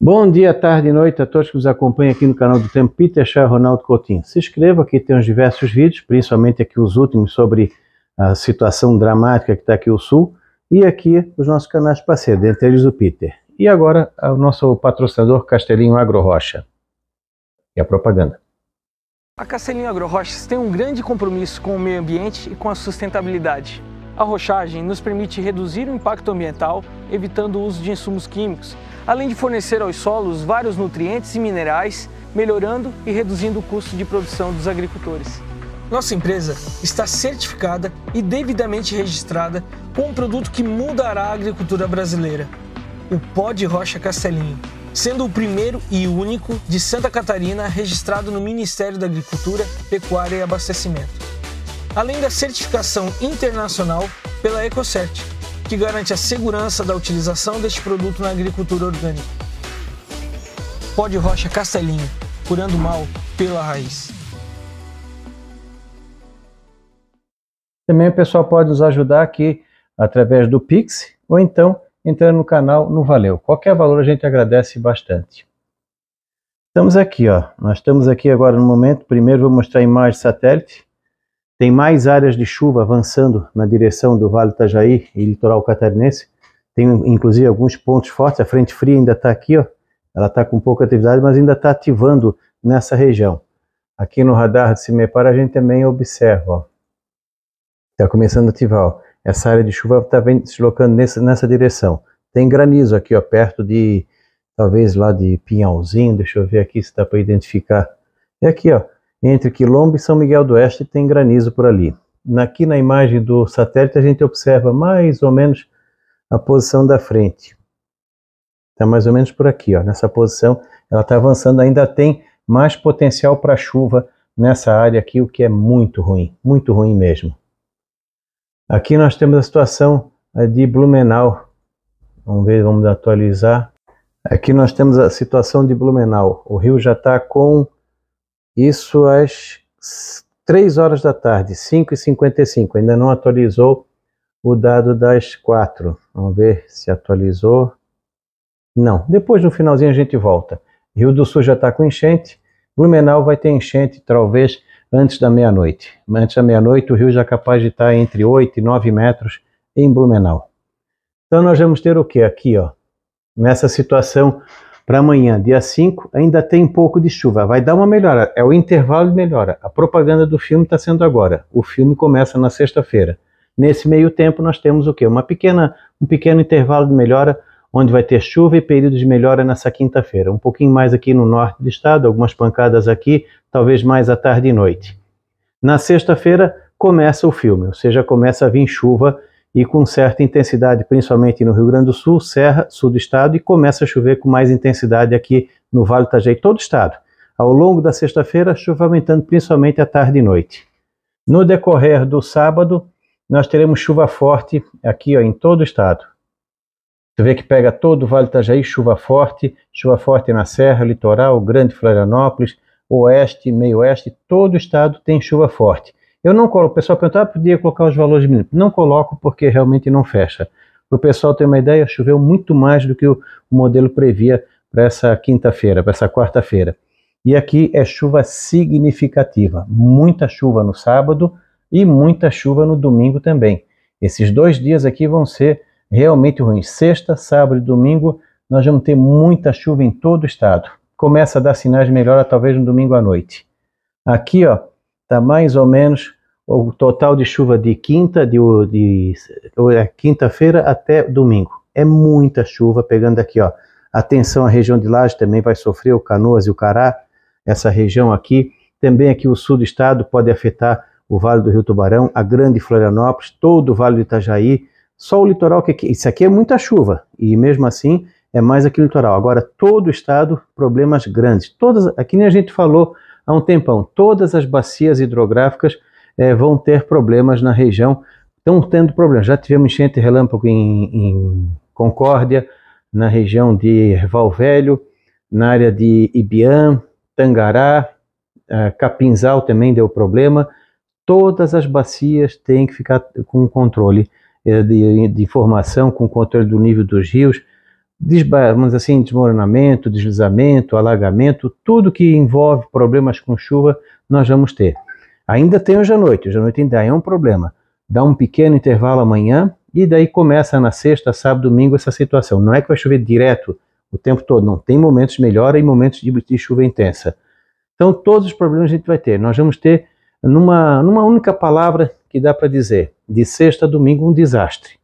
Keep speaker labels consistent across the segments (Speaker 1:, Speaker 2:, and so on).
Speaker 1: Bom dia, tarde e noite a todos que nos acompanham aqui no canal do Tempo Peter Chá Ronaldo Coutinho. Se inscreva, aqui tem os diversos vídeos, principalmente aqui os últimos sobre a situação dramática que está aqui o Sul e aqui os nossos canais parceiros, entre eles o Peter. E agora o nosso patrocinador Castelinho Agro Rocha. E a propaganda. A Castelinho Agro Rochas tem um grande compromisso com o meio ambiente e com a sustentabilidade. A rochagem nos permite reduzir o impacto ambiental, evitando o uso de insumos químicos, além de fornecer aos solos vários nutrientes e minerais, melhorando e reduzindo o custo de produção dos agricultores. Nossa empresa está certificada e devidamente registrada com um produto que mudará a agricultura brasileira: o pó de rocha castelinho, sendo o primeiro e único de Santa Catarina registrado no Ministério da Agricultura, Pecuária e Abastecimento. Além da certificação internacional pela EcoCert, que garante a segurança da utilização deste produto na agricultura orgânica. Pó de rocha Castelinho, curando mal pela raiz. Também o pessoal pode nos ajudar aqui através do Pix ou então entrando no canal no Valeu. Qualquer valor a gente agradece bastante. Estamos aqui, ó. Nós estamos aqui agora no momento. Primeiro vou mostrar a imagem satélite. Tem mais áreas de chuva avançando na direção do Vale Itajaí e litoral catarinense. Tem inclusive alguns pontos fortes. A frente fria ainda está aqui, ó. Ela está com pouca atividade, mas ainda está ativando nessa região. Aqui no radar de Cimepar a gente também observa, Está começando a ativar, ó. Essa área de chuva está se deslocando nessa, nessa direção. Tem granizo aqui, ó, perto de, talvez lá de Pinhalzinho, deixa eu ver aqui se dá para identificar. É aqui, ó, entre Quilombo e São Miguel do Oeste tem granizo por ali. Aqui na imagem do satélite a gente observa mais ou menos a posição da frente. Está mais ou menos por aqui, ó, nessa posição. Ela está avançando, ainda tem mais potencial para chuva nessa área aqui, o que é muito ruim, muito ruim mesmo. Aqui nós temos a situação é, de Blumenau. Vamos ver, vamos atualizar. Aqui nós temos a situação de Blumenau. O rio já está com isso às 3 horas da tarde, 5h55. Ainda não atualizou o dado das 4. Vamos ver se atualizou. Não. Depois, no finalzinho, a gente volta. Rio do Sul já está com enchente. Blumenau vai ter enchente, talvez, antes da meia-noite. Antes da meia-noite, o rio já é capaz de estar tá entre 8 e 9 metros em Blumenau. Então, nós vamos ter o que aqui, ó? Nessa situação para amanhã, dia 5, ainda tem um pouco de chuva. Vai dar uma melhora. É o intervalo de melhora. A propaganda do filme está sendo agora. O filme começa na sexta-feira. Nesse meio tempo, nós temos o quê? Uma pequena, um pequeno intervalo de melhora, onde vai ter chuva e período de melhora nessa quinta-feira. Um pouquinho mais aqui no norte do estado, algumas pancadas aqui, talvez mais à tarde e noite. Na sexta-feira, começa o filme, ou seja, começa a vir chuva e com certa intensidade, principalmente no Rio Grande do Sul, Serra, sul do estado, e começa a chover com mais intensidade aqui no Vale do Itajaí, todo o estado. Ao longo da sexta-feira, chuva aumentando principalmente à tarde e noite. No decorrer do sábado, nós teremos chuva forte aqui ó, em todo o estado. Você vê que pega todo o Vale do Itajaí, chuva forte, chuva forte na Serra, litoral, Grande Florianópolis, oeste, meio-oeste, todo o estado tem chuva forte. Eu não coloco, o pessoal perguntou, ah, podia colocar os valores mínimos. Não coloco porque realmente não fecha. Para o pessoal ter uma ideia, choveu muito mais do que o, o modelo previa para essa quinta-feira, para essa quarta-feira. E aqui é chuva significativa, muita chuva no sábado e muita chuva no domingo também. Esses dois dias aqui vão ser realmente ruins. Sexta, sábado e domingo, nós vamos ter muita chuva em todo o estado. Começa a dar sinais de melhora talvez no domingo à noite. Aqui, ó, está mais ou menos o total de chuva de quinta, de, de, de é quinta-feira até domingo. É muita chuva pegando aqui, ó. Atenção, a região de Laje também vai sofrer, o Canoas e o Cará, essa região aqui. Também aqui o sul do estado pode afetar o Vale do Rio Tubarão, a Grande Florianópolis, todo o Vale do Itajaí, só o litoral que aqui, isso aqui é muita chuva e mesmo assim é mais aqui no litoral. Agora todo o estado problemas grandes. Todas, aqui nem a gente falou há um tempão. Todas as bacias hidrográficas é, vão ter problemas na região, estão tendo problemas. Já tivemos enchente relâmpago em, em Concórdia, na região de Valvelho, na área de Ibiã, Tangará, eh, Capinzal também deu problema. Todas as bacias têm que ficar com controle eh, de, de informação, com controle do nível dos rios, vamos assim, desmoronamento, deslizamento, alagamento, tudo que envolve problemas com chuva, nós vamos ter. Ainda tem hoje à noite, hoje à noite ainda é um problema. Dá um pequeno intervalo amanhã e daí começa na sexta, sábado, domingo essa situação. Não é que vai chover direto o tempo todo, não. Tem momentos de melhora e momentos de, de chuva intensa. Então, todos os problemas a gente vai ter. Nós vamos ter, numa, numa única palavra que dá para dizer, de sexta a domingo, um desastre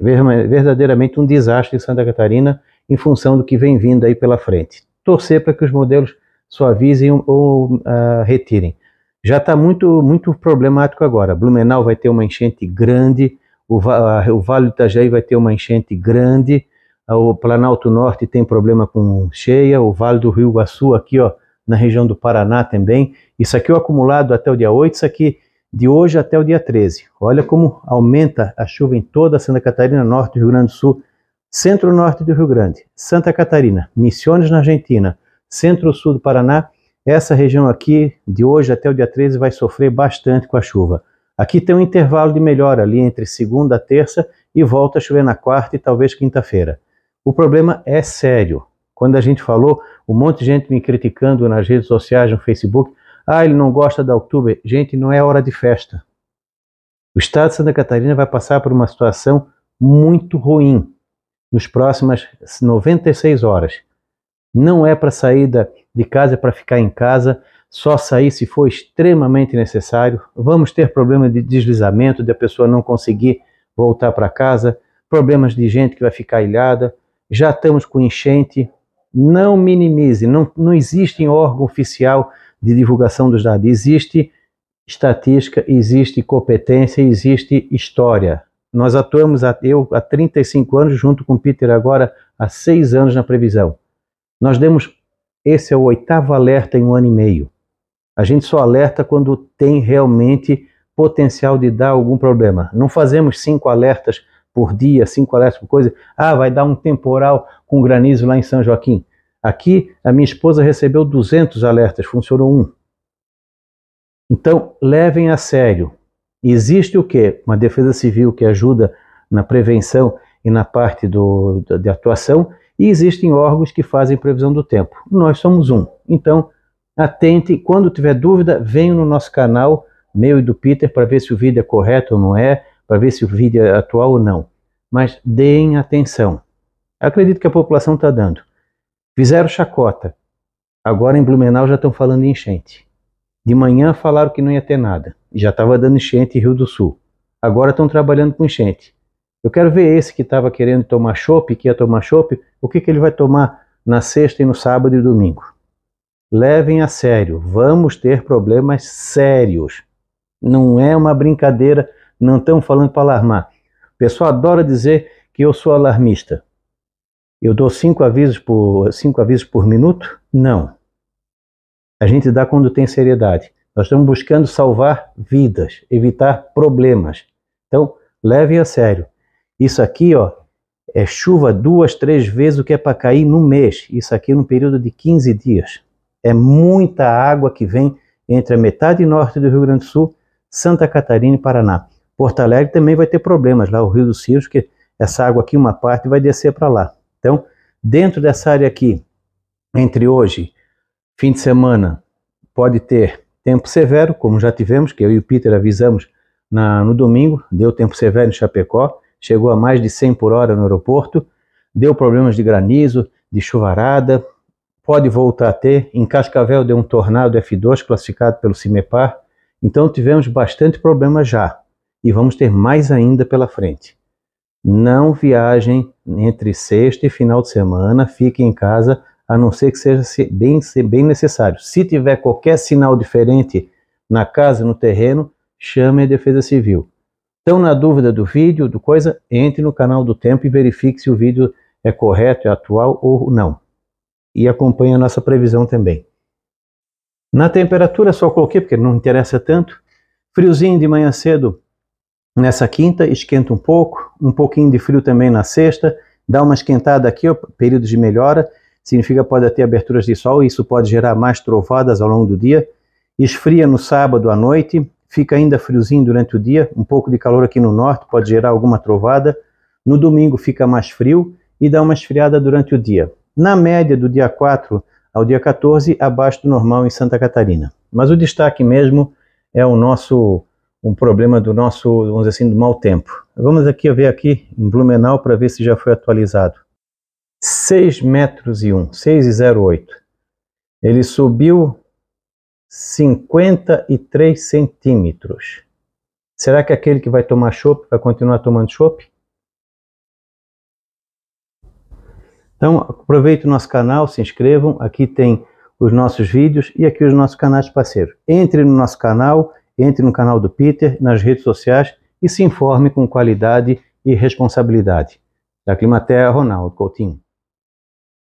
Speaker 1: verdadeiramente um desastre em Santa Catarina em função do que vem vindo aí pela frente. Torcer para que os modelos suavizem ou uh, retirem. Já está muito, muito problemático agora. Blumenau vai ter uma enchente grande, o, uh, o Vale do Itajaí vai ter uma enchente grande, uh, o Planalto Norte tem problema com cheia, o Vale do Rio Iguaçu aqui ó, na região do Paraná também. Isso aqui o acumulado até o dia 8, isso aqui de hoje até o dia 13. Olha como aumenta a chuva em toda Santa Catarina, norte do Rio Grande do Sul, centro-norte do Rio Grande, Santa Catarina, Missões na Argentina, centro-sul do Paraná. Essa região aqui, de hoje até o dia 13, vai sofrer bastante com a chuva. Aqui tem um intervalo de melhora ali entre segunda e terça e volta a chover na quarta e talvez quinta-feira. O problema é sério. Quando a gente falou, um monte de gente me criticando nas redes sociais, no Facebook, ah, ele não gosta da outubro. Gente, não é hora de festa. O estado de Santa Catarina vai passar por uma situação muito ruim nos próximas 96 horas. Não é para saída de casa, é para ficar em casa, só sair se for extremamente necessário. Vamos ter problema de deslizamento, de a pessoa não conseguir voltar para casa, problemas de gente que vai ficar ilhada. Já estamos com enchente. Não minimize, não, não existe órgão oficial de divulgação dos dados. Existe estatística, existe competência, existe história. Nós atuamos, eu há 35 anos, junto com Peter agora há seis anos na previsão. Nós demos, esse é o oitavo alerta em um ano e meio. A gente só alerta quando tem realmente potencial de dar algum problema. Não fazemos cinco alertas por dia, cinco alertas por coisa. Ah, vai dar um temporal com granizo lá em São Joaquim. Aqui, a minha esposa recebeu 200 alertas, funcionou um. Então, levem a sério. Existe o quê? Uma defesa civil que ajuda na prevenção e na parte do, de atuação, e existem órgãos que fazem previsão do tempo. Nós somos um. Então, atente, quando tiver dúvida, venha no nosso canal, meu e do Peter, para ver se o vídeo é correto ou não é, para ver se o vídeo é atual ou não. Mas deem atenção. Acredito que a população está dando. Fizeram chacota. Agora em Blumenau já estão falando em enchente. De manhã falaram que não ia ter nada. Já estava dando enchente em Rio do Sul. Agora estão trabalhando com enchente. Eu quero ver esse que estava querendo tomar chope, que ia tomar chope, o que, que ele vai tomar na sexta e no sábado e domingo. Levem a sério, vamos ter problemas sérios. Não é uma brincadeira, não estão falando para alarmar. O pessoal adora dizer que eu sou alarmista. Eu dou cinco avisos por cinco avisos por minuto? Não. A gente dá quando tem seriedade. Nós estamos buscando salvar vidas, evitar problemas. Então, leve a sério. Isso aqui, ó, é chuva duas, três vezes o que é para cair no mês. Isso aqui é num período de 15 dias. É muita água que vem entre a metade norte do Rio Grande do Sul, Santa Catarina e Paraná. Porto Alegre também vai ter problemas lá, o Rio do Cio, que essa água aqui, uma parte, vai descer para lá. Então, dentro dessa área aqui, entre hoje, fim de semana, pode ter tempo severo, como já tivemos, que eu e o Peter avisamos na, no domingo, deu tempo severo em Chapecó, chegou a mais de 100 por hora no aeroporto, deu problemas de granizo, de chuvarada, pode voltar a ter. Em Cascavel deu um tornado F2 classificado pelo CIMEPAR, então tivemos bastante problema já e vamos ter mais ainda pela frente. Não viajem entre sexta e final de semana, Fiquem em casa, a não ser que seja bem, bem necessário. Se tiver qualquer sinal diferente na casa, no terreno, chame a Defesa Civil. Estão na dúvida do vídeo, do coisa? Entre no canal do Tempo e verifique se o vídeo é correto, é atual ou não. E acompanhe a nossa previsão também. Na temperatura, só coloquei porque não interessa tanto. Friozinho de manhã cedo, nessa quinta, esquenta um pouco, um pouquinho de frio também na sexta, dá uma esquentada aqui, ó, período de melhora, significa pode ter aberturas de sol, isso pode gerar mais trovadas ao longo do dia, esfria no sábado à noite, fica ainda friozinho durante o dia, um pouco de calor aqui no norte pode gerar alguma trovada, no domingo fica mais frio e dá uma esfriada durante o dia. Na média do dia 4 ao dia 14, abaixo do normal em Santa Catarina. Mas o destaque mesmo é o nosso um problema do nosso, vamos dizer assim, do mau tempo. Vamos aqui ver aqui em Blumenau para ver se já foi atualizado. 6 metros e 1, 6,08. Ele subiu 53 centímetros. Será que é aquele que vai tomar chope vai continuar tomando chope? Então, aproveite o nosso canal, se inscrevam. Aqui tem os nossos vídeos e aqui os nossos canais parceiros. Entre no nosso canal, entre no canal do Peter, nas redes sociais e se informe com qualidade e responsabilidade. Da Climaterra, Ronaldo Coutinho.